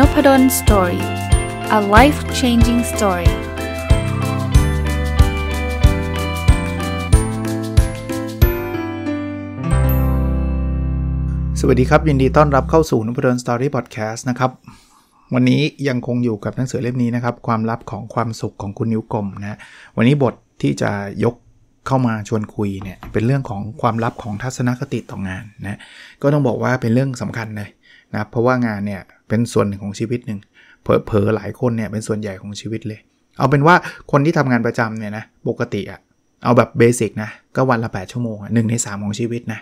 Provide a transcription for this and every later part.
n o p ด d o สตอรี่อะไลฟ์ changing story สวัสดีครับ ยินดีต้อนรับเข้าสู่นพดลสตอรี่พอดแคสต์นะครับ วันนี้ยังคงอยู่กับหนังสือเล่มนี้นะครับ ความลับของความสุขของคุณนิ้วกลมนะ วันนี้บทที่จะยกเข้ามาชวนคุยเนี่ย เป็นเรื่องของความลับของทัศนคติต่องงานนะ ก็ต้องบอกว่าเป็นเรื่องสำคัญเลยนะเพราะว่างานเนี่ยเป็นส่วนหนึ่งของชีวิตหนึ่งเผลอๆหลายคนเนี่ยเป็นส่วนใหญ่ของชีวิตเลย เอาเป็นว่าคนที่ทำงานประจำเนี่ยนะปกติอะเอาแบบเบสิกนะก็วันละ 8 ชั่วโมงหนึ่งใน3ของชีวิตนะ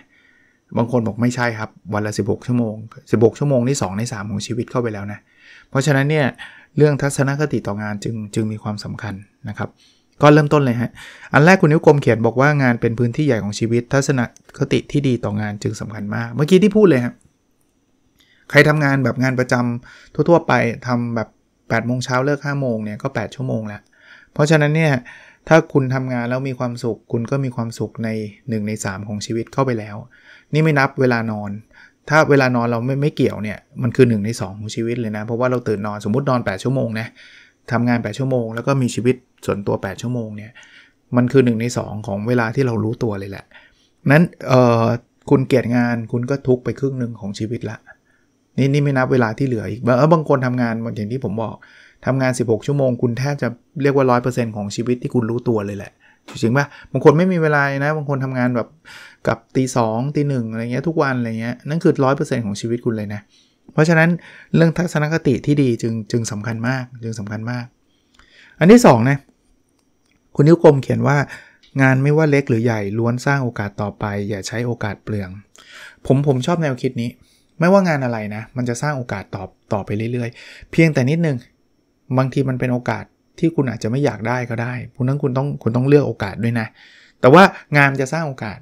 บางคนบอกไม่ใช่ครับวันละ 16 ชั่วโมง 16 ชั่วโมงนี่2ใน3 ของชีวิตเข้าไปแล้วนะเพราะฉะนั้นเนี่ยเรื่องทัศนคติต่องานจึงจึงมีความสำคัญ นะครับ ก็เริ่มต้นเลยฮะอันแรกคุณนิ้วกลมเขียนบอกว่างานเป็นพื้นที่ใหญ่ของชีวิต ทัศนคติที่ดีต่องานจึงสำคัญมาก เมื่อกี้ที่พูดเลยฮะใครทำงานแบบงานประจำทั่วๆ ไปทำแบบ8ปดโมงเช้าเลิก5้าโมงเนี่ยก็8ชั่วโมงแล้วเพราะฉะนั้นเนี่ยถ้าคุณทำงานแล้วมีความสุข คุณก็มีความสุขใน1ใน 3 ของชีวิตเข้าไปแล้ว นี่ไม่นับเวลานอน ถ้าเวลานอนเราไม่ไม่เกี่ยวเนี่ยมันคือ 1 ใน 2 ของชีวิตเลยนะเพราะว่าเราตื่นนอนสมมตินอน8ชั่วโมงนะทำงาน 8 ชั่วโมงแล้วก็มีชีวิตส่วนตัว8ชั่วโมงเนี่ยมันคือ1ใน2 ของเวลาที่เรารู้ตัวเลยแหละนั้นเออคุณเกลียดงานคุณก็ทุกไปครึ่งหนึ่งของชีวิตละนี่นี่ไม่นับเวลาที่เหลืออีก บางคนทำงานอย่างที่ผมบอกทำงาน 16 ชั่วโมงคุณแทบจะเรียกว่าร้นต์ของชีวิตที่คุณรู้ตัวเลยแหละ จริงป่ะ บางคนไม่มีเวลานะ บางคนทำงานแบบกับตีสองตีหนึ่งอะไรเงี้ย ทุกวันอะไรเงี้ย นั่นคือร้อยเปอร์์เซ็นตของชีวิตคุณเลยนะ เพราะฉะนั้นเรื่องทัศนคติที่ดีจึงจึงสำคัญมากจึงสำคัญมาก อันที่2นะคุณนิ้วกลมเขียนว่างานไม่ว่าเล็กหรือใหญ่ล้วนสร้างโอกาสต่อไป อย่าใช้โอกาสเปลือง ผมผมชอบแนวคิดนี้ไม่ว่างานอะไรนะมันจะสร้างโอกาสตอบต่อไปเรื่อยๆ เพียงแต่นิดนึง บางทีมันเป็นโอกาสที่คุณอาจจะไม่อยากได้ก็ได้คุณนั้นคุณต้องคุณต้องเลือกโอกาสด้วยนะแต่ว่างานจะสร้างโอกาส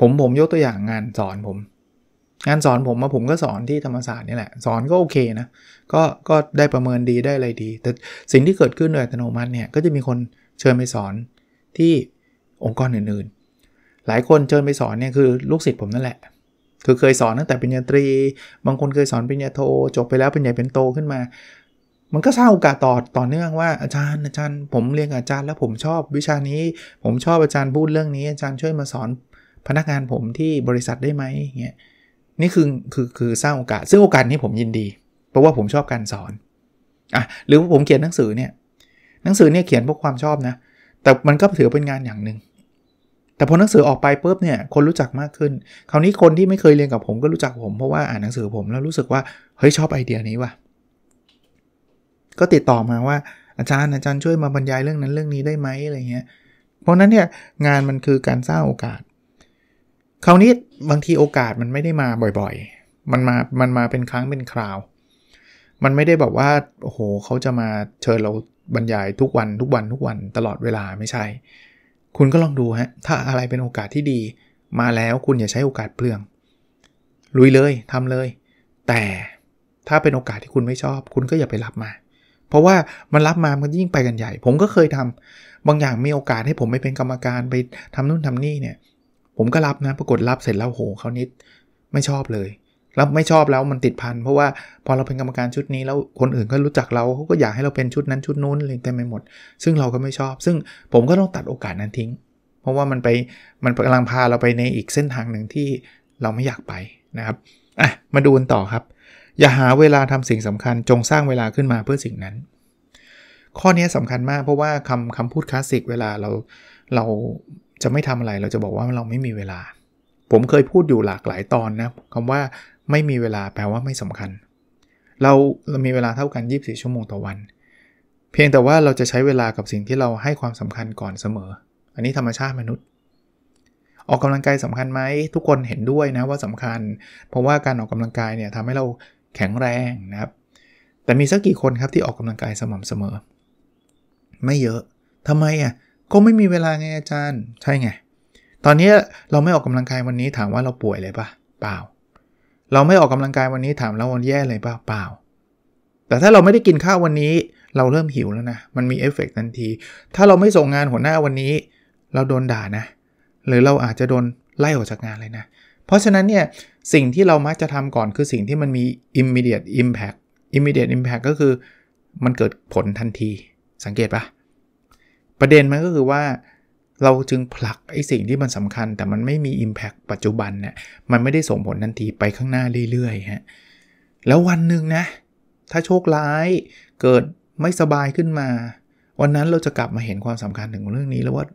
ผมผมยกตัวอย่างงานสอนผม งานสอนผมมาผมก็สอนที่ธรรมศาสตร์นี่แหละ สอนก็โอเคนะก็ก็ได้ประเมินดีได้อะไรดีแต่สิ่งที่เกิดขึ้นโดยอัตโนมัติเนี่ยก็จะมีคนเชิญไปสอนที่องค์กรอื่นๆ หลายคนเชิญไปสอนเนี่ยคือลูกศิษย์ผมนั่นแหละคือเคยสอนตั้งแต่ปริญญาตรี บางคนเคยสอนปริญญาโท จบไปแล้วเป็นใหญ่เป็นโตขึ้นมา มันก็สร้างโอกาสต่อต่อเนื่องว่าอาจารย์อาจารย์ผมเรียนอาจารย์ แล้วผมชอบวิชานี้ ผมชอบอาจารย์พูดเรื่องนี้อาจารย์ช่วยมาสอนพนักงานผมที่บริษัทได้ไหมเงี้ยนี่คือคือคือสร้างโอกาสซึ่งโอกาสนี้ผมยินดี เพราะว่าผมชอบการสอนอ่ะหรือผมเขียนหนังสือเนี่ยหนังสือเนี่ยเขียนเพราะความชอบนะแต่มันก็ถือเป็นงานอย่างหนึ่งแต่พอหนังสือออกไปปุ๊บเนี่ยคนรู้จักมากขึ้น คราวนี้คนที่ไม่เคยเรียนกับผมก็รู้จักผมเพราะว่าอ่านหนังสือผมแล้วรู้สึกว่าเฮ้ยชอบไอเดียนี้ว่ะ ก็ติดต่อมาว่าอาจารย์อาจารย์ช่วยมาบรรยายเรื่องนั้นเรื่องนี้ได้ไหมอะไรเงี้ย เพราะนั้นเนี่ยงานมันคือการสร้างโอกาส คราวนี้บางทีโอกาสมันไม่ได้มาบ่อยๆ มันมามันมาเป็นครั้งเป็นคราว มันไม่ได้แบบว่าโอ้โหเขาจะมาเชิญเราบรรยายทุกวันทุกวันทุกวันตลอดเวลาไม่ใช่คุณก็ลองดูฮะ ถ้าอะไรเป็นโอกาสที่ดีมาแล้วคุณอย่าใช้โอกาสเปลืองลุยเลย ทำเลย แต่ถ้าเป็นโอกาสที่คุณไม่ชอบ คุณก็อย่าไปรับมา เพราะว่ามันรับมา มันยิ่งไปกันใหญ่ ผมก็เคยทำ บางอย่างมีโอกาสให้ผมไปเป็นกรรมการไปทำนู่นทำนี่เนี่ย ผมก็รับนะปรากฏรับเสร็จแล้วโหเขานิดไม่ชอบเลยแล้วไม่ชอบแล้วมันติดพันเพราะว่าพอเราเป็นกรรมการชุดนี้แล้วคนอื่นก็รู้จักเราเขาก็อยากให้เราเป็นชุดนั้นชุดนู้นเลยเต็มไปหมด ซึ่งเราก็ไม่ชอบ ซึ่งผมก็ต้องตัดโอกาสนั้นทิ้ง เพราะว่ามันไปมันกำลังพาเราไปในอีกเส้นทางหนึ่งที่เราไม่อยากไปนะครับ อ่ะมาดูกันต่อครับ อย่าหาเวลาทำสิ่งสำคัญ จงสร้างเวลาขึ้นมาเพื่อสิ่งนั้น ข้อนี้สำคัญมาก เพราะว่าคำคำพูดคลาสสิกเวลาเราเราจะไม่ทำอะไร เราจะบอกว่าเราไม่มีเวลา ผมเคยพูดอยู่หลากหลายตอนนะคำว่าไม่มีเวลาแปลว่าไม่สำคัญ เราเรามีเวลาเท่ากัน 24 ชั่วโมงต่อวัน เพียงแต่ว่าเราจะใช้เวลากับสิ่งที่เราให้ความสำคัญก่อนเสมอ อันนี้ธรรมชาติมนุษย์ ออกกำลังกายสำคัญไหมทุกคนเห็นด้วยนะว่าสำคัญ เพราะว่าการออกกำลังกายเนี่ยทำให้เราแข็งแรงนะครับ แต่มีสักกี่คนครับที่ออกกำลังกายสม่ำเสมอ ไม่เยอะ ทำไมอ่ะก็ไม่มีเวลาไงอาจารย์ ใช่ไง ตอนนี้เราไม่ออกกำลังกายวันนี้ถามว่าเราป่วยเลยปะเปล่าเราไม่ออกกำลังกายวันนี้ถามแล้ววันแย่เลยเปล่าเปล่า แต่ถ้าเราไม่ได้กินข้าววันนี้เราเริ่มหิวแล้วนะ มันมีเอฟเฟกทันที ถ้าเราไม่ส่งงานหัวหน้าวันนี้เราโดนด่านะ หรือเราอาจจะโดนไล่ออกจากงานเลยนะ เพราะฉะนั้นเนี่ยสิ่งที่เรามักจะทำก่อนคือสิ่งที่มันมี immediate impact immediate impact ก็คือมันเกิดผลทันที สังเกตปะ ประเด็นมันก็คือว่าเราจึงผลักไอ้สิ่งที่มันสำคัญแต่มันไม่มี Impact ปัจจุบันเนะี่ยมันไม่ได้ส่งผลทันทีไปข้างหน้าเรื่อยๆฮะแล้ววันหนึ่งนะถ้าโชคร้ายเกิดไม่สบายขึ้นมา วันนั้นเราจะกลับมาเห็นความสำคัญถึงเรื่องนี้แล้วว่า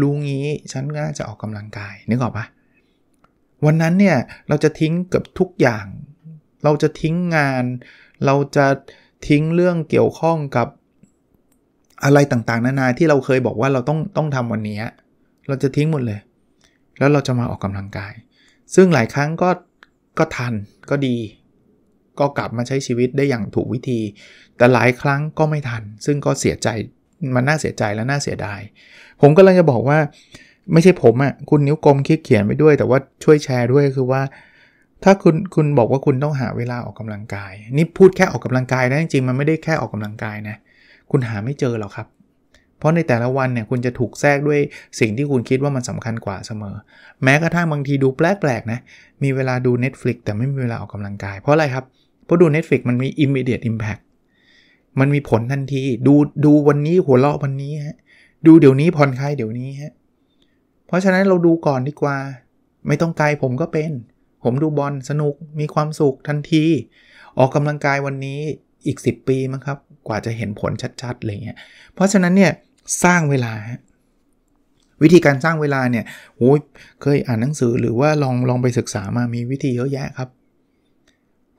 รู้งี้ฉันน่าจะออกกำลังกายนึกออกปะวันนั้นเนี่ยเราจะทิ้งเกือบทุกอย่าง เราจะทิ้งงาน เราจะทิ้งเรื่องเกี่ยวข้องกับอะไรต่างๆ นานาที่เราเคยบอกว่าเราต้องต้องทำวันนี้ เราจะทิ้งหมดเลย แล้วเราจะมาออกกำลังกาย ซึ่งหลายครั้งก็ ก็ทันก็ดี ก็กลับมาใช้ชีวิตได้อย่างถูกวิธี แต่หลายครั้งก็ไม่ทัน ซึ่งก็เสียใจ มันน่าเสียใจและน่าเสียดาย ผมก็เลยจะบอกว่า ไม่ใช่ผมอะ่ะ คุณนิ้วกลมคิดเขียนไปด้วย แต่ว่าช่วยแชร์ด้วยคือว่า ถ้าคุณคุณบอกว่าคุณต้องหาเวลาออกกำลังกาย นี่พูดแค่ออกกำลังกายนะจริงๆมันไม่ได้แค่ออกกำลังกายนะคุณหาไม่เจอหรอกครับ เพราะในแต่ละวันเนี่ย คุณจะถูกแทรกด้วยสิ่งที่คุณคิดว่ามันสำคัญกว่าเสมอ แม้กระทั่งบางทีดูแปลกๆนะ มีเวลาดู Netflix แต่ไม่มีเวลาออกกำลังกาย เพราะอะไรครับ เพราะดู Netflix มันมี immediate impact มันมีผลทันที ดูดูวันนี้หัวเราะวันนี้ฮะ ดูเดี๋ยวนี้ผ่อนคลายเดี๋ยวนี้ฮะ เพราะฉะนั้นเราดูก่อนดีกว่า ไม่ต้องไกลผมก็เป็น ผมดูบอลสนุกมีความสุขทันที ออกกำลังกายวันนี้อีก 10 ปีมั้งครับกว่าจะเห็นผลชัดๆอะไรเงี้ย เพราะฉะนั้นเนี่ย สร้างเวลาวิธีการสร้างเวลาเนี่ยโอ้ยเคยอ่านหนังสือหรือว่าลองลองไปศึกษามามีวิธีเยอะแยะครับ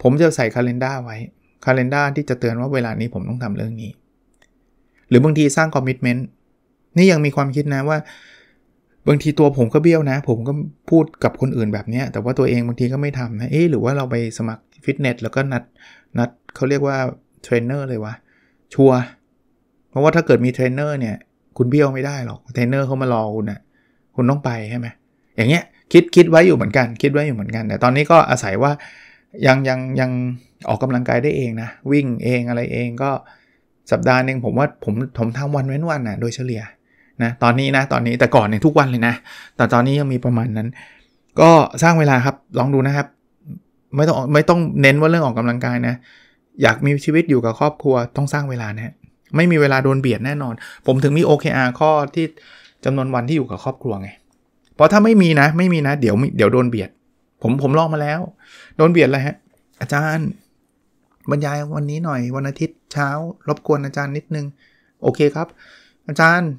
ผมจะใส่คาล endar ไว้ คาล endar ที่จะเตือนว่าเวลานี้ผมต้องทำเรื่องนี้ หรือบางทีสร้างคอมมิชเมนต์นี่ยังมีความคิดนะว่า บางทีตัวผมก็เบี้ยวนะ ผมก็พูดกับคนอื่นแบบนี้แต่ว่าตัวเองบางทีก็ไม่ทำนะเอ๊หรือว่าเราไปสมัครฟิตเนสแล้วก็นัดนัดเขาเรียกว่าเทรนเนอร์เลยวะชัว เพราะว่าถ้าเกิดมีเทรนเนอร์เนี่ย คุณเบี้ยวไม่ได้หรอกเทรนเนอร์เขามารอคุณนะ่ะคุณต้องไปใช่ไหมอย่างเงี้ยคิดคิดไว้อยู่เหมือนกัน คิดไว้อยู่เหมือนกัน แต่ตอนนี้ก็อาศัยว่า ยังยังยังออกกำลังกายได้เองนะ วิ่งเองอะไรเองก็สัปดาห์หนึ่งผมว่าผมผมทำวันเว้นวันนะ่ะโดยเฉลี่ยนะตอนนี้นะตอนนี้แต่ก่อนเนี่ยทุกวันเลยนะ แต่ตอนนี้ยังมีประมาณนั้น ก็สร้างเวลาครับลองดูนะครับ ไม่ต้องไม่ต้องเน้นว่าเรื่องออกกำลังกายนะอยากมีชีวิตอยู่กับครอบครัวต้องสร้างเวลานะ ไม่มีเวลาโดนเบียดแน่นอน ผมถึงมี OKR ข้อที่จำนวนวันที่อยู่กับครอบครัวไงเพราะถ้าไม่มีนะไม่มีนะเดี๋ยวเดี๋ยวโดนเบียดผมผมลองมาแล้ว โดนเบียดอะไรฮะ อาจารย์ บรรยายวันนี้หน่อย วันอาทิตย์เช้า รบกวนอาจารย์นิดนึงโอเคครับ อาจารย์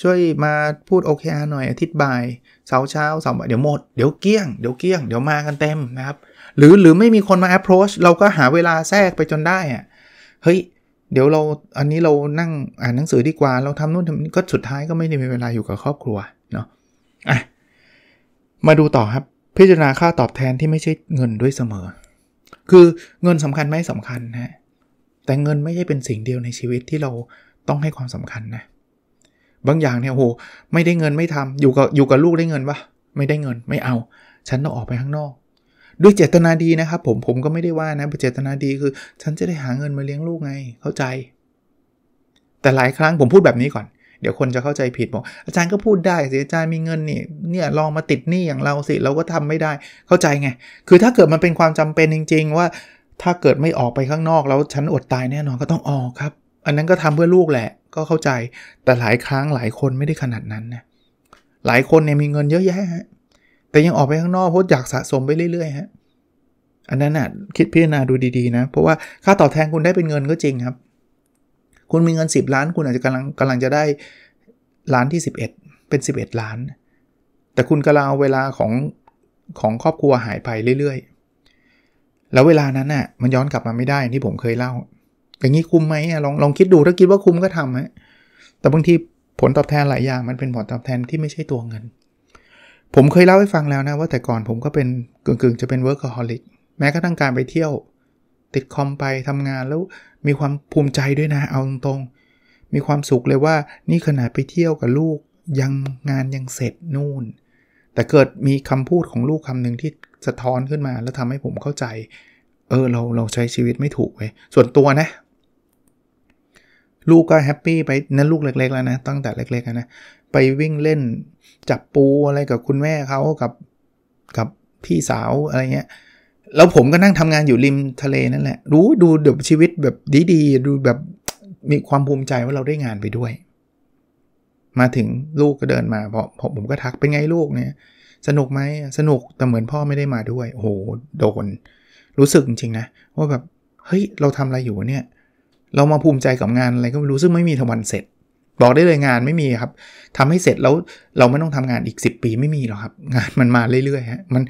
ช่วยมาพูดโอ k r หน่อยอาทิตย์บ่ายเสาเช้าเสาเดี๋ยวหมดเดี๋ยวเกี้ยงเดี๋ยวเกี้ยง เดี๋ยวมากันเต็มนะครับ หรือหรือไม่มีคนมา approach เราก็หาเวลาแทรกไปจนได้อะเฮ้ย เดี๋ยวเราอันนี้เรานั่ง อ่านหนังสือดีกว่าเราทำนู่นทำนี่ก็สุดท้ายก็ไม่ได้มีเวลาอยู่กับครอบครัวเนาะอ่ะ มาดูต่อครับพิจารณาค่าตอบแทนที่ไม่ใช่เงินด้วยเสมอ คือเงินสำคัญไม่สำคัญนะแต่เงินไม่ใช่เป็นสิ่งเดียวในชีวิตที่เราต้องให้ความสำคัญนะเบางอย่างเนี่ยโหไม่ได้เงินไม่ทำอยู่กับ อยู่กับลูกได้เงินปะไม่ได้เงินไม่เอา ฉันต้องออกไปข้างนอก ด้วยเจตนาดีนะครับผมผมก็ไม่ได้ว่านะเจตนาดีคือ ฉันจะได้หาเงินมาเลี้ยงลูกไงเข้าใจ แต่หลายครั้งผมพูดแบบนี้ก่อน เดี๋ยวคนจะเข้าใจผิดบอกอาจารย์ก็พูดได้สิอาจารย์มีเงินนี่เนี่ยลองมาติดหนี้อย่างเราสิเราก็ทำไม่ได้เข้าใจไงคือถ้าเกิดมันเป็นความจำเป็นจริง ๆ ว่าถ้าเกิดไม่ออกไปข้างนอกแล้วฉันอดตายแน่นอนก็ต้องออกครับ อันนั้นก็ทำเพื่อลูกแหละก็เข้าใจ แต่หลายครั้งหลายคนไม่ได้ขนาดนั้นนะ หลายคนเนี่ยมีเงินเยอะแยะฮะ แต่ยังออกไปข้างนอกเพราะอยากสะสมไปเรื่อยๆฮะ อันนั้นอ่ะคิดพิจารณาดูดีๆนะ เพราะว่าค่าตอบแทนคุณได้เป็นเงินก็จริงครับ คุณมีเงิน 10 ล้าน คุณอาจจะกำลังกำลังจะได้ล้านที่ 11 เป็น 11 ล้าน แต่คุณกำลังเอาเวลาของของครอบครัวหายไปเรื่อยๆ แล้วเวลานั้นน่ะมันย้อนกลับมาไม่ได้ที่ผมเคยเล่าอย่างนี้คุ้มไหมลองลองคิดดูถ้าคิดว่าคุ้มก็ทำฮะแต่บางทีผลตอบแทนหลายอย่างมันเป็นผลตอบแทนที่ไม่ใช่ตัวเงิน ผมเคยเล่าให้ฟังแล้วนะว่าแต่ก่อนผมก็เป็นกึ่งๆจะเป็นเวิร์กฮอลิกแม้กระทั่งการไปเที่ยวติดคอมไปทำงานแล้วมีความภูมิใจด้วยนะเอาตรงๆ มีความสุขเลยว่านี่ขนาดไปเที่ยวกับลูกยังงานยังเสร็จนู่น แต่เกิดมีคำพูดของลูกคำนึงที่สะท้อนขึ้นมา แล้วทำให้ผมเข้าใจเออเราเราใช้ชีวิตไม่ถูกเว้ยส่วนตัวนะลูกก็แฮปปี้ไปนั่นลูกเล็ก ๆแล้วนะตั้งแต่เล็กๆนะ ไปวิ่งเล่นจับปูอะไรกับคุณแม่เขากับกับพี่สาวอะไรเงี้ย แล้วผมก็นั่งทำงานอยู่ริมทะเลนั่นแหละรู้ดูแบบชีวิตแบบดีๆ ดูแบบมีความภูมิใจว่าเราได้งานไปด้วย มาถึงลูกก็เดินมาพอผมก็ทักเป็นไงลูกเนี่ย สนุกไหมสนุกแต่เหมือนพ่อไม่ได้มาด้วยโอ้โหโดนรู้สึกจริงนะว่าแบบเฮ้ยเราทำอะไรอยู่เนี่ยเรามาภูมิใจกับงานอะไรก็ไม่รู้ซึ่งไม่มีทวันเสร็จ บอกได้เลยงานไม่มีครับ ทำให้เสร็จแล้วเราไม่ต้องทำงานอีก 10 ปีไม่มีหรอกครับ งานมันมาเรื่อยๆฮะมัน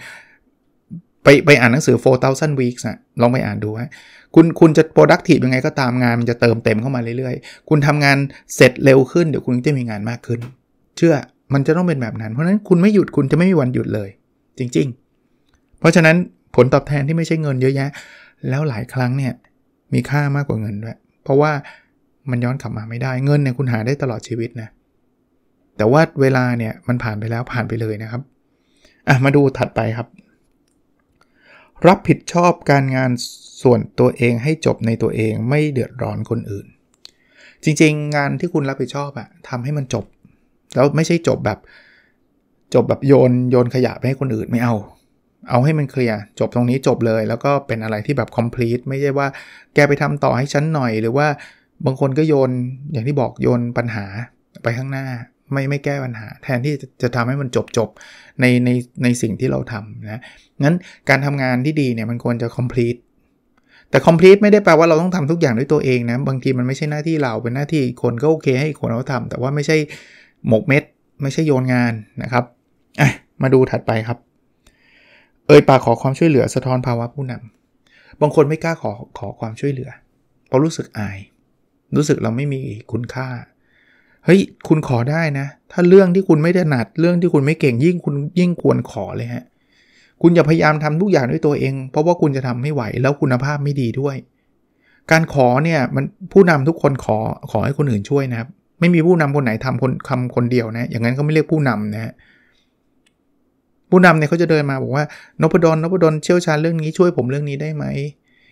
ไปไปอ่านหนังสือ4,000 weeks อะลองไปอ่านดูฮะคุณคุณจะ productive ยังไงก็ตามงาน มันจะเติมเต็มเข้ามาเรื่อย ๆ คุณทำงานเสร็จเร็วขึ้น เดี๋ยวคุณจะมีงานมากขึ้น เชื่อมันจะต้องเป็นแบบนั้นเพราะฉะนั้นคุณไม่หยุดคุณจะไม่มีวันหยุดเลย จริง ๆ เพราะฉะนั้นผลตอบแทนที่ไม่ใช่เงินเยอะแยะแล้วหลายครั้งเนี่ยมีค่ามากกว่าเงินด้วยเพราะว่ามันย้อนกลับมาไม่ได้เงินเนี่ย คุณหาได้ตลอดชีวิตนะ แต่ว่าเวลาเนี่ยมันผ่านไปแล้วผ่านไปเลยนะครับอ่ะมาดูถัดไปครับ รับผิดชอบการงานส่วนตัวเองให้จบในตัวเองไม่เดือดร้อนคนอื่น จริงๆงานที่คุณรับผิดชอบอะทำให้มันจบ แล้วไม่ใช่จบแบบจบแบบโยนโยนขยะไปให้คนอื่นไม่เอาเอาให้มันเคลียร์จบตรงนี้จบเลย แล้วก็เป็นอะไรที่แบบคอม p l e t e ไม่ใช่ว่าแกไปทำต่อให้ฉันหน่อย หรือว่าบางคนก็โยนอย่างที่บอกโยนปัญหาไปข้างหน้าไม่ไม่แก้ปัญหา แทนที่จะจะทำให้มันจบจบใน ใน ในสิ่งที่เราทำนะงั้นการทำงานที่ดีเนี่ยมันควรจะคอม p l e t e แต่คอม p l e t e ไม่ได้แปลว่าเราต้องทำทุกอย่างด้วยตัวเองนะบางทีมันไม่ใช่หน้าที่เราเป็นหน้าที่คนก็โอเคให้คนเขาทำแต่ว่าไม่ใช่หมกเม็ดไม่ใช่โยนงานนะครับอมาดูถัดไปครับเอ่ยปากขอความช่วยเหลือสะท้อนภาวะผู้นำบางคนไม่กล้าขอขอความช่วยเหลือ เพราะรู้สึกอาย รู้สึกเราไม่มีคุณค่าเฮ้ยคุณขอได้นะ ถ้าเรื่องที่คุณไม่ถนัดเรื่องที่คุณไม่เก่งยิ่งคุณยิ่งควรขอเลยฮะคุณอย่าพยายามทำทุกอย่างด้วยตัวเอง เพราะว่าคุณจะทำไม่ไหวแล้วคุณภาพไม่ดีด้วย การขอเนี่ยมันผู้นำทุกคนขอขอให้คนอื่นช่วยนะครับ ไม่มีผู้นำคนไหนทำคนคำคนเดียวนะอย่างนั้นเขาไม่เรียกผู้นำนะฮะผู้นำเนี่ยเขาจะเดินมาบอกว่านพดลนพดลเชี่ยวชาญเรื่องนี้ช่วยผมเรื่องนี้ได้ไหม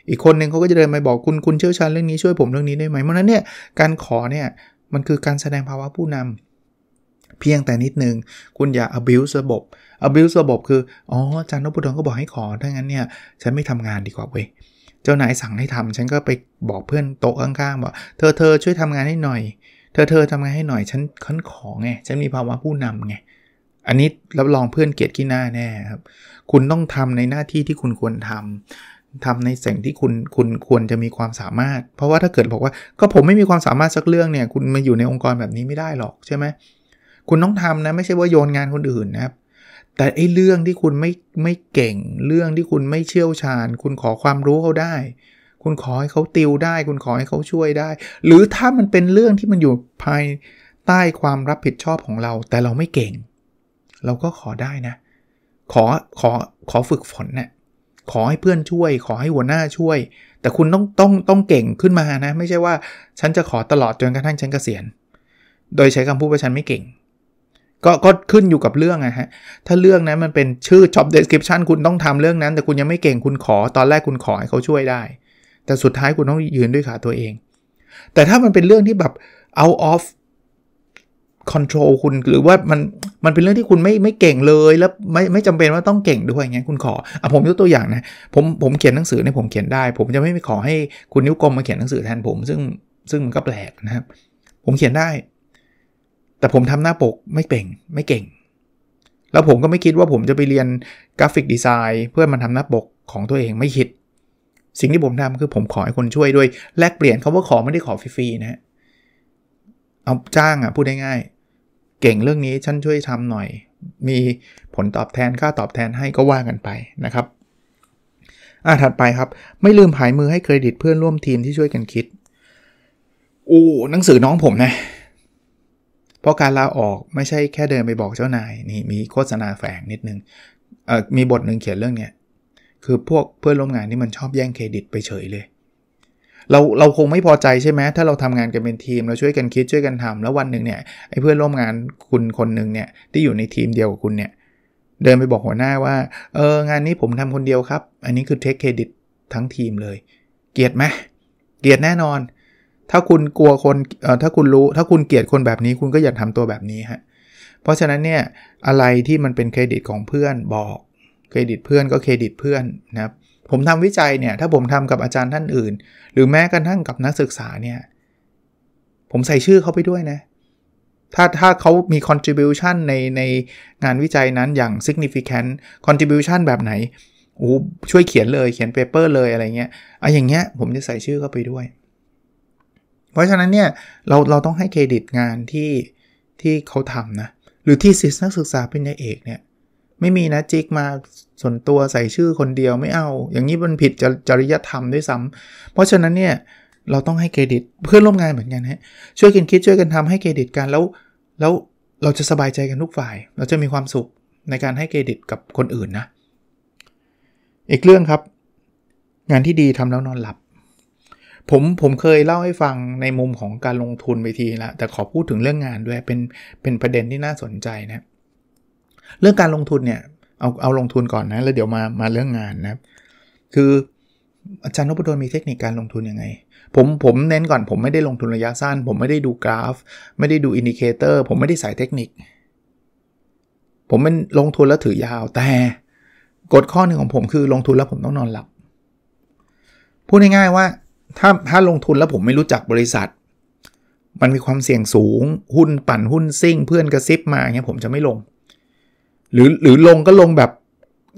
อีกคนหนึ่งเขาก็จะเดินมาบอกคุณคุณเชี่ยวชาญเรื่องนี้ช่วยผมเรื่องนี้ได้ไหมเพราะนั้นเนี่ยการขอเนี่ยมันคือการแสดงภาวะผู้นำเพียงแต่นิดนึงคุณอย่า abuse ระบบ abuse ระบบคืออ๋ออาจารย์นพดลก็บอกให้ขอถ้างั้นเนี่ยฉันไม่ทำงานดีกว่าเว้ยเจ้านายสั่งให้ทำฉันก็ไปบอกเพื่อนโต๊ะข้างๆบอกเธอเธอช่วยทำงานให้หน่อย เธอเธอทำงานให้หน่อยฉันคันขอไงฉันมีภาวะผู้นำไงอันนี้รับรองเพื่อนเกียดขี้หน้าแน่ครับ คุณต้องทำในหน้าที่ที่คุณควรทำ ทำในสิ่งที่คุณคุณควรจะมีความสามารถ เพราะว่าถ้าเกิดบอกว่าก็ผมไม่มีความสามารถสักเรื่องเนี่ย คุณมาอยู่ในองค์กรแบบนี้ไม่ได้หรอก ใช่ไหม คุณต้องทำนะไม่ใช่ว่าโยนงานคนอื่นนะครับ แต่ไอ้เรื่องที่คุณไม่ไม่เก่ง เรื่องที่คุณไม่เชี่ยวชาญ คุณขอความรู้เขาได้ คุณขอให้เขาติวได้ คุณขอให้เขาช่วยได้ หรือถ้ามันเป็นเรื่องที่มันอยู่ภายใต้ความรับผิดชอบของเรา แต่เราไม่เก่งเราก็ขอได้นะ ขอ ขอ ขอฝึกฝนนะ่ยขอให้เพื่อนช่วย ขอให้หัวหน้าช่วย แต่คุณต้อง ต้อง ต้องเก่งขึ้นมานะ ไม่ใช่ว่าฉันจะขอตลอดจนกระทั่งฉันกเกษียณ โดยใช้คำพูดว่าฉันไม่เก่ง ก็ ก็ขึ้นอยู่กับเรื่องนะฮะ ถ้าเรื่องนั้นมันเป็นชื่อ job description คุณต้องทำเรื่องนั้น แต่คุณยังไม่เก่ง คุณขอ ตอนแรกคุณขอให้เขาช่วยได้ แต่สุดท้ายคุณต้องยืนด้วยขาตัวเอง แต่ถ้ามันเป็นเรื่องที่แบบ out of คอนโทรลคุณหรือว่ามันมันเป็นเรื่องที่คุณไม่ไม่เก่งเลย แล้วไม่ไม่จำเป็นว่าต้องเก่งด้วยอย่างเงี้ยคุณขออ่ะผมยกตัวอย่างนะผมผมเขียนหนังสือเนี่ยผมเขียนได้ ผมจะไม่ไปขอให้คุณนิ้วกลมมาเขียนหนังสือแทนผมซึ่งซึ่งมันก็แปลกนะครับ ผมเขียนได้ แต่ผมทำหน้าปกไม่เป่งไม่เก่ง แล้วผมก็ไม่คิดว่าผมจะไปเรียนกราฟิกดีไซน์เพื่อมาทำหน้าปกของตัวเองไม่คิด สิ่งที่ผมทำคือผมขอให้คนช่วยด้วยแลกเปลี่ยนเขาว่าขอไม่ได้ขอฟรีๆนะเอาจ้างอ่ะ พูดง่ายๆเก่งเรื่องนี้ ฉันช่วยทำหน่อย มีผลตอบแทนค่าตอบแทนให้ก็ว่ากันไปนะครับ อ่ะถัดไปครับไม่ลืมผายมือให้เครดิตเพื่อนร่วมทีมที่ช่วยกันคิดโอ้หนังสือน้องผมนะ เพราะการลาออกไม่ใช่แค่เดินไปบอกเจ้านาย นี่ มีโฆษณาแฝงนิดนึงเอ่อ มีบทหนึ่งเขียนเรื่องเนี้ยคือพวกเพื่อนร่วมงานที่มันชอบแย่งเครดิตไปเฉยเลยเราเราคงไม่พอใจใช่ไหมถ้าเราทำงานกันเป็นทีมเราช่วยกันคิดช่วยกันทำ แล้ววันหนึ่งเนี่ยไอ้เพื่อนร่วมงานคุณคนหนึ่งเนี่ย ที่อยู่ในทีมเดียวกับคุณเนี่ย เดินไปบอกหัวหน้าว่าเอองานนี้ผมทำคนเดียวครับ อันนี้คือเทคเครดิตทั้งทีมเลย เกลียดไหมเกลียดแน่นอน ถ้าคุณกลัวคนเอ่อถ้าคุณรู้ถ้าคุณเกลียดคนแบบนี้ คุณก็อย่าทำตัวแบบนี้ฮะเพราะฉะนั้นเนี่ยอะไรที่มันเป็นเครดิตของเพื่อนบอกเครดิตเพื่อนก็เครดิตเพื่อนนะครับผมทำวิจัยเนี่ย ถ้าผมทำกับอาจารย์ท่านอื่น หรือแม้กระทั่งกับนักศึกษาเนี่ย ผมใส่ชื่อเขาไปด้วยนะ ถ้าถ้าเขามี contribution ในในงานวิจัยนั้นอย่าง significant contribution แบบไหนโอ้ช่วยเขียนเลยเขียน paper เลยอะไรเงี้ยอะอย่างเงี้ยผมจะใส่ชื่อเข้าไปด้วย เพราะฉะนั้นเนี่ย เราเราต้องให้เครดิตงานที่ที่เขาทำนะ หรือที่ศิษย์นักศึกษาเป็นนายเอกเนี่ยไม่มีนะจิกมาส่วนตัวใส่ชื่อคนเดียวไม่เอา อย่างนี้มันผิดจจริยธรรมด้วยซ้ำ เพราะฉะนั้นเนี่ยเราต้องให้เครดิต เพื่อนร่วมงานเหมือนกันฮะช่วยกันคิดช่วยกันทำให้เครดิตกันแล้ว แล้วเราจะสบายใจกันทุกฝ่าย เราจะมีความสุขในการให้เครดิตกับคนอื่นนะ อีกเรื่องครับ งานที่ดีทำแล้วนอนหลับผมผมเคยเล่าให้ฟังในมุมของการลงทุนไปทีละแต่ขอพูดถึงเรื่องงานด้วยเป็นเป็นประเด็นที่น่าสนใจนะเรื่องการลงทุนเนี่ยเอาเอาลงทุนก่อนนะแล้วเดี๋ยวมา มาเรื่องงานนะครับคืออาจารย์นพดลมีเทคนิคการลงทุนยังไงผมผมเน้นก่อนผมไม่ได้ลงทุนระยะสั้น ผมไม่ได้ดูกราฟ ไม่ได้ดูอินดิเคเตอร์ ผมไม่ได้สายเทคนิค ผมเป็นลงทุนแล้วถือยาว แต่กฎข้อหนึ่งของผมคือลงทุนแล้วผมต้องนอนหลับพูดง่ายๆว่าถ้าถ้าลงทุนแล้วผมไม่รู้จักบริษัท มันมีความเสี่ยงสูงหุ้นปั่นหุ้นซิ่งเพื่อนกระซิบมาเงี้ยผมจะไม่ลงหรือหรือลงก็ลงแบบ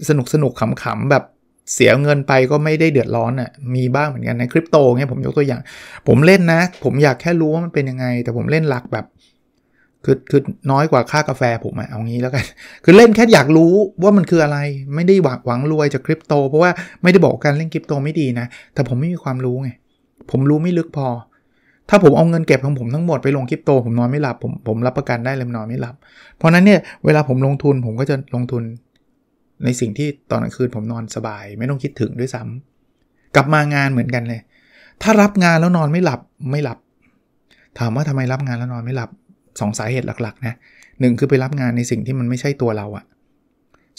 สนุกสนุกขำๆแบบเสียเงินไปก็ไม่ได้เดือดร้อนอะ่ะมีบ้างเหมือนกันในคริปโตเงี้ยผมยกตัวอย่างผมเล่นนะ ผมอยากแค่รู้ว่ามันเป็นยังไง แต่ผมเล่นหลักแบบคือคือน้อยกว่าค่ากาแฟผมอะเอางี้แล้วกันคือเล่นแค่อยากรู้ว่ามันคืออะไร ไม่ได้หวังหวังรวยจากคริปโต เพราะว่าไม่ได้บอกการเล่นคริปโตไม่ดีนะแต่ผมไม่มีความรู้ไงผมรู้ไม่ลึกพอถ้าผมเอาเงินเก็บของผมทั้งหมดไปลงคริปโตผมนอนไม่หลับ ผมผมรับประกันได้เลยนอนไม่หลับเพราะนั้นเนี่ย เวลาผมลงทุน ผมก็จะลงทุนในสิ่งที่ตอนกลางคืนผมนอนสบายไม่ต้องคิดถึงด้วยซ้ำ กลับมางานเหมือนกันเลย ถ้ารับงานแล้วนอนไม่หลับไม่หลับ ถามว่าทำไมรับงานแล้วนอนไม่หลับ2สสาเหตุหลักๆนะหนึ่งคือไปรับงานในสิ่งที่มันไม่ใช่ตัวเราอะ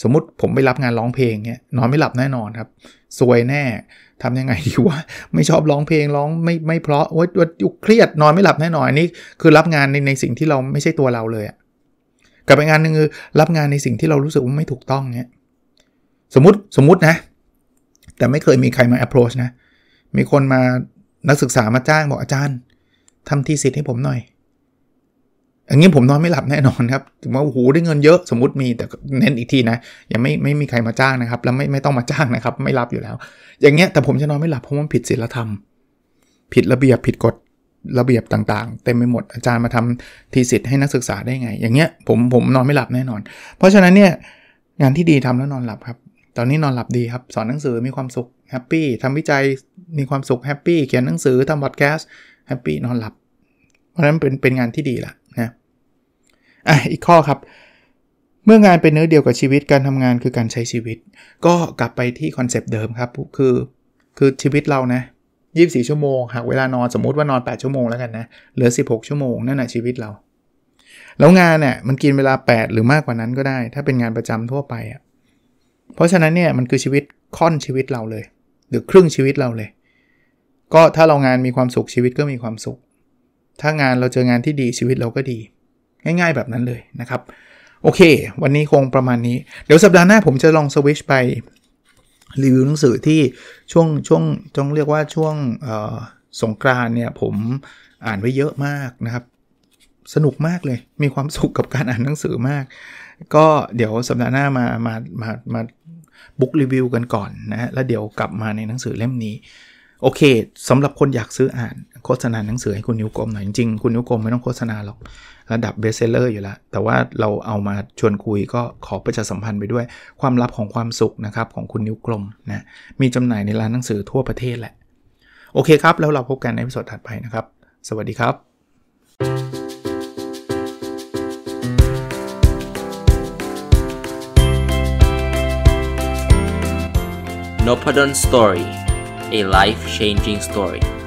สมมติผมไปรับงานร้องเพลงเนี่ยนอนไม่หลับแน่นอนครับซวยแน่ทำยังไงดีวะไม่ชอบร้องเพลงร้องไม่ไม่เพราะว๊ยว่าเครียดนอนไม่หลับแน่นอนนี่คือรับงานในในสิ่งที่เราไม่ใช่ตัวเราเลยอะกับไปงานหนึ่งคือ รับงานในสิ่งที่เรารู้สึกว่าไม่ถูกต้องเนี้ยสมมติ สมมตินะแต่ไม่เคยมีใครมา approach นะ มีคนมานักศึกษามาจ้างบอกอาจารย์ทำทีสิทธิ์ให้ผมหน่อยอย่างนี้ผมนอนไม่หลับแน่นอนครับถึงว่าโอ้โหได้เงินเยอะสมมติมีแต่เน้นอีกทีนะ ยังไม่ไม่มีใครมาจ้างนะครับ แล้วไม่ไม่ต้องมาจ้างนะครับ ไม่รับอยู่แล้ว อย่างเงี้ยแต่ผมจะนอนไม่หลับเพราะมันผิดศีลธรรมผิดระเบียบผิดกฎระเบียบต่างๆเต็มไปหมดอาจารย์มาทำทีสิทธิ์ให้นักศึกษาได้ไง อย่างเงี้ยผมผมนอนไม่หลับแน่นอน เพราะฉะนั้นเนี่ย งานที่ดีทำแล้วนอนหลับครับ ตอนนี้นอนหลับดีครับสอนหนังสือมีความสุขแฮปปี้ทำวิจัยมีความสุขแฮปปี้เขียนหนังสือทำบอดแคสต์แฮปปี้นอนหลับ เพราะฉะนั้นเป็นเป็นงานที่ดีละอ่ะอีกข้อครับ เมื่องานเป็นเนื้อเดียวกับชีวิต การทำงานคือการใช้ชีวิต ก็กลับไปที่คอนเซปต์เดิมครับ คือ คือชีวิตเรานะยีชั่วโมงหากเวลานอนสมมติว่านอน 8 ชั่วโมงแล้วกันนะ เหลือ 16 ชั่วโมงนั่นแหะชีวิตเรา แล้วงานเนี่ยมันกินเวลา 8 หรือมากกว่านั้นก็ได้ ถ้าเป็นงานประจำทั่วไปอะ่ะ เพราะฉะนั้นเนี่ยมันคือชีวิตค่อนชีวิตเราเลย หรือครึ่งชีวิตเราเลย ก็ถ้าเรางานมีความสุขชีวิตก็มีความสุข ถ้างานเราเจองานที่ดีชีวิตเราก็ดีง่ายๆแบบนั้นเลยนะครับโอเค วันนี้คงประมาณนี้ เดี๋ยวสัปดาห์หน้าผมจะลองสวิชไปรีวิวหนังสือที่ ช่วง ช่วงต้องเรียกว่าช่วงสงกรานเนี่ยผมอ่านไว้เยอะมากนะครับ สนุกมากเลยมีความสุขกับการอ่านหนังสือมาก ก็เดี๋ยวสัปดาห์หน้ามามามามาบุ๊กรีวิวกันก่อนนะแล้วเดี๋ยวกลับมาในหนังสือเล่มนี้โอเคสำหรับคนอยากซื้ออ่านโฆษณาหนังสือให้คุณนิ้วกลมหน่อยจริงๆคุณนิ้วกลมไม่ต้องโฆษณาหรอกระดับเบสเซลเลอร์อยู่แล้ว แต่ว่าเราเอามาชวนคุยก็ขอประชาสัมพันธ์ไปด้วยความลับของความสุขนะครับของคุณนิ้วกลมนะมีจำหน่ายในร้านหนังสือทั่วประเทศแหละ โอเคครับแล้วเราพบกันในพิสดถัดไปนะครับ สวัสดีครับ n o p ด d o n Story a life changing story